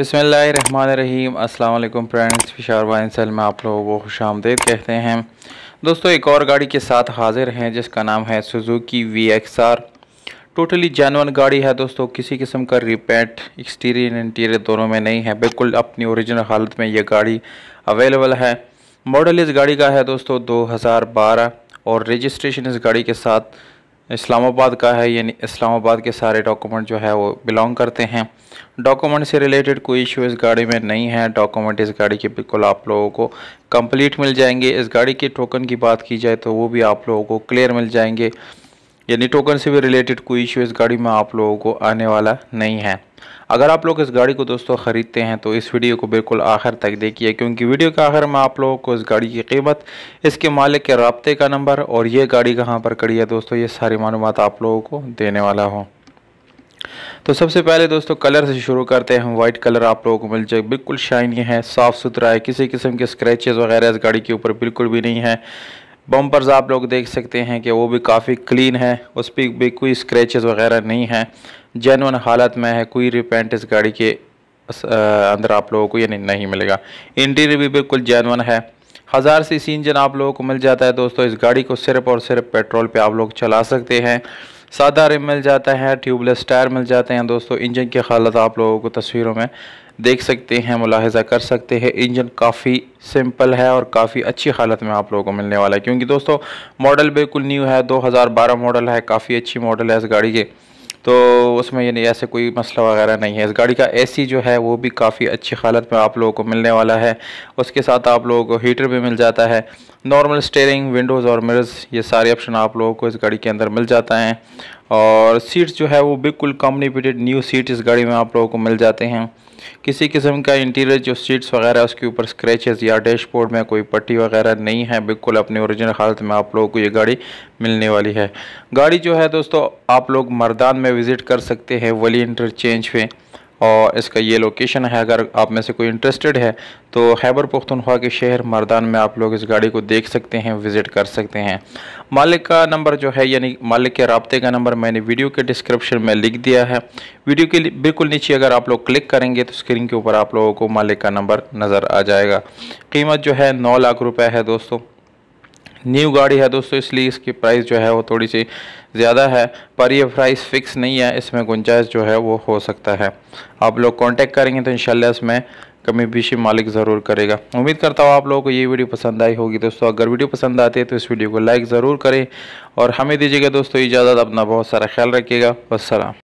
बसमीम अल्लाम friends Fisher wine cell में आप लोगों को खुश आमदेद कहते हैं दोस्तों एक और गाड़ी के साथ हाजिर हैं जिसका नाम है Suzuki V X R totally जैनवन गाड़ी है दोस्तों किसी किस्म का रिपेट एक्सटीरियर इंटीरियर दोनों में नहीं है बिल्कुल अपनी ओरिजिनल हालत में यह गाड़ी अवेलेबल है मॉडल इस गाड़ी का है दोस्तों बारह और रजिस्ट्रेशन इस गाड़ी के साथ इस्लामाबाद का है यानी इस्लामाबाद के सारे डॉक्यूमेंट जो है वो बिलोंग करते हैं डॉक्यूमेंट से रिलेटेड कोई इशू इस गाड़ी में नहीं है डॉक्यूमेंट इस गाड़ी के बिल्कुल आप लोगों को कंप्लीट मिल जाएंगे इस गाड़ी के टोकन की बात की जाए तो वो भी आप लोगों को क्लियर मिल जाएंगे यानी टोकन से भी रिलेटेड कोई इशू इस गाड़ी में आप लोगों को आने वाला नहीं है अगर आप लोग इस गाड़ी को दोस्तों ख़रीदते हैं तो इस वीडियो को बिल्कुल आखिर तक देखिए क्योंकि वीडियो के आखिर में आप लोगों को इस गाड़ी की कीमत इसके मालिक के रबते का नंबर और ये गाड़ी कहाँ पर खड़ी है दोस्तों ये सारी मालूम आप लोगों को देने वाला हो तो सबसे पहले दोस्तों कलर से शुरू करते हैं वाइट कलर आप लोगों को मिल जाए बिल्कुल शाइनी है साफ़ सुथरा है किसी किस्म के स्क्रैचेस वगैरह इस गाड़ी के ऊपर बिल्कुल भी नहीं है बम्पर्स आप लोग देख सकते हैं कि वो भी काफ़ी क्लीन है उस पर भी कोई स्क्रैचेस वगैरह नहीं हैं जेनवन हालत में है कोई रिपेंट इस गाड़ी के अंदर आप लोगों को यानी नहीं मिलेगा इंटीरियर भी बिल्कुल जेनवन है हज़ार सी इंजन आप लोगों को मिल जाता है दोस्तों इस गाड़ी को सिर्फ और सिर्फ पेट्रोल पे आप लोग चला सकते हैं सादा रिम मिल जाता है ट्यूबलेस टायर मिल जाते हैं दोस्तों इंजन की हालत आप लोगों को तस्वीरों में देख सकते हैं मुलाहजा कर सकते हैं इंजन काफ़ी सिंपल है और काफ़ी अच्छी हालत में आप लोगों को मिलने वाला है क्योंकि दोस्तों मॉडल बिल्कुल न्यू है 2012 मॉडल है काफ़ी अच्छी मॉडल है इस गाड़ी के तो उसमें यानी ऐसे कोई मसला वगैरह नहीं है इस गाड़ी का एसी जो है वो भी काफ़ी अच्छी हालत में आप लोगों को मिलने वाला है उसके साथ आप लोगों को हीटर भी मिल जाता है नॉर्मल स्टेयरिंग विंडोज़ और मिरर्स ये सारे ऑप्शन आप लोगों को इस गाड़ी के अंदर मिल जाता है और सीट्स जो है वो बिल्कुल कम्युनिकेटेड न्यू सीट इस गाड़ी में आप लोगों को मिल जाते हैं किसी किस्म का इंटीरियर जो सीट्स वगैरह उसके ऊपर स्क्रैचेस या डैशबोर्ड में कोई पट्टी वगैरह नहीं है बिल्कुल अपने ओरिजिनल हालत में आप लोगों को ये गाड़ी मिलने वाली है गाड़ी जो है दोस्तों आप लोग मरदान में विज़िट कर सकते हैं वली इंटरचेंज पे और इसका ये लोकेशन है अगर आप में से कोई इंटरेस्टेड है तो हैबर पुख्तनख्वा के शहर मर्दान में आप लोग इस गाड़ी को देख सकते हैं विज़िट कर सकते हैं मालिक का नंबर जो है यानी मालिक के रबते का नंबर मैंने वीडियो के डिस्क्रिप्शन में लिख दिया है वीडियो के बिल्कुल नीचे अगर आप लोग क्लिक करेंगे तो स्क्रीन के ऊपर आप लोगों को मालिक का नंबर नज़र आ जाएगा कीमत जो है नौ लाख रुपये है दोस्तों न्यू गाड़ी है दोस्तों इसलिए इसकी प्राइस जो है वो थोड़ी सी ज़्यादा है पर ये प्राइस फिक्स नहीं है इसमें गुंजाइश जो है वो हो सकता है आप लोग कांटेक्ट करेंगे तो इंशाल्लाह इसमें कमी बेशी मालिक ज़रूर करेगा उम्मीद करता हूँ आप लोगों को ये वीडियो पसंद आई होगी दोस्तों अगर वीडियो पसंद आती है तो इस वीडियो को लाइक ज़रूर करें और हमें दीजिएगा दोस्तों इजाज़त अपना बहुत सारा ख्याल रखिएगा वसलम